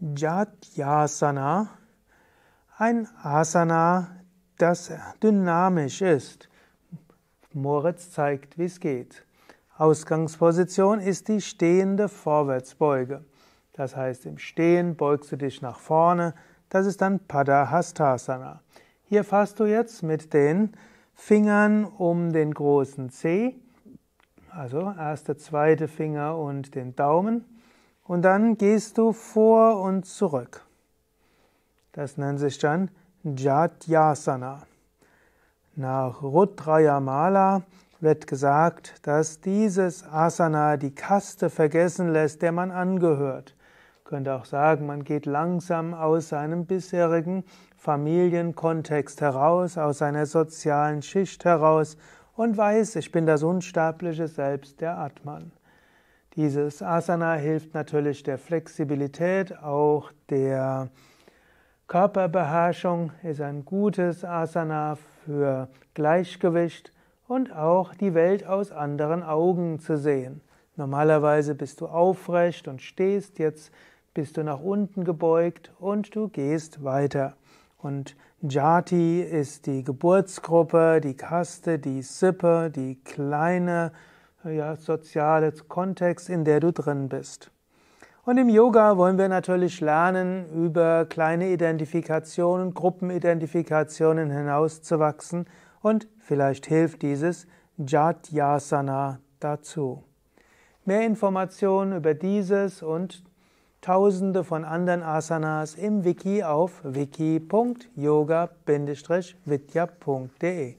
Jatyasana, ein Asana, das dynamisch ist. Moritz zeigt, wie es geht. Ausgangsposition ist die stehende Vorwärtsbeuge. Das heißt, im Stehen beugst du dich nach vorne. Das ist dann Padahastasana. Hier fasst du jetzt mit den Fingern um den großen Zeh, also erste, zweite Finger und den Daumen und dann gehst du vor und zurück. Das nennt sich dann Jatyasana. Nach Rudrayamala wird gesagt, dass dieses Asana die Kaste vergessen lässt, der man angehört. Man könnte auch sagen, man geht langsam aus seinem bisherigen Familienkontext heraus, aus seiner sozialen Schicht heraus und weiß, ich bin das unsterbliche Selbst, der Atman. Dieses Asana hilft natürlich der Flexibilität, auch der Körperbeherrschung ist ein gutes Asana für Gleichgewicht und auch die Welt aus anderen Augen zu sehen. Normalerweise bist du aufrecht und stehst, jetzt bist du nach unten gebeugt und du gehst weiter. Und Jati ist die Geburtsgruppe, die Kaste, die Sippe, die kleine ja, soziale Kontext, in der du drin bist. Und im Yoga wollen wir natürlich lernen, über kleine Identifikationen, Gruppenidentifikationen hinauszuwachsen und vielleicht hilft dieses Jatyasana dazu. Mehr Informationen über dieses und tausende von anderen Asanas im Wiki auf wiki.yoga-vidya.de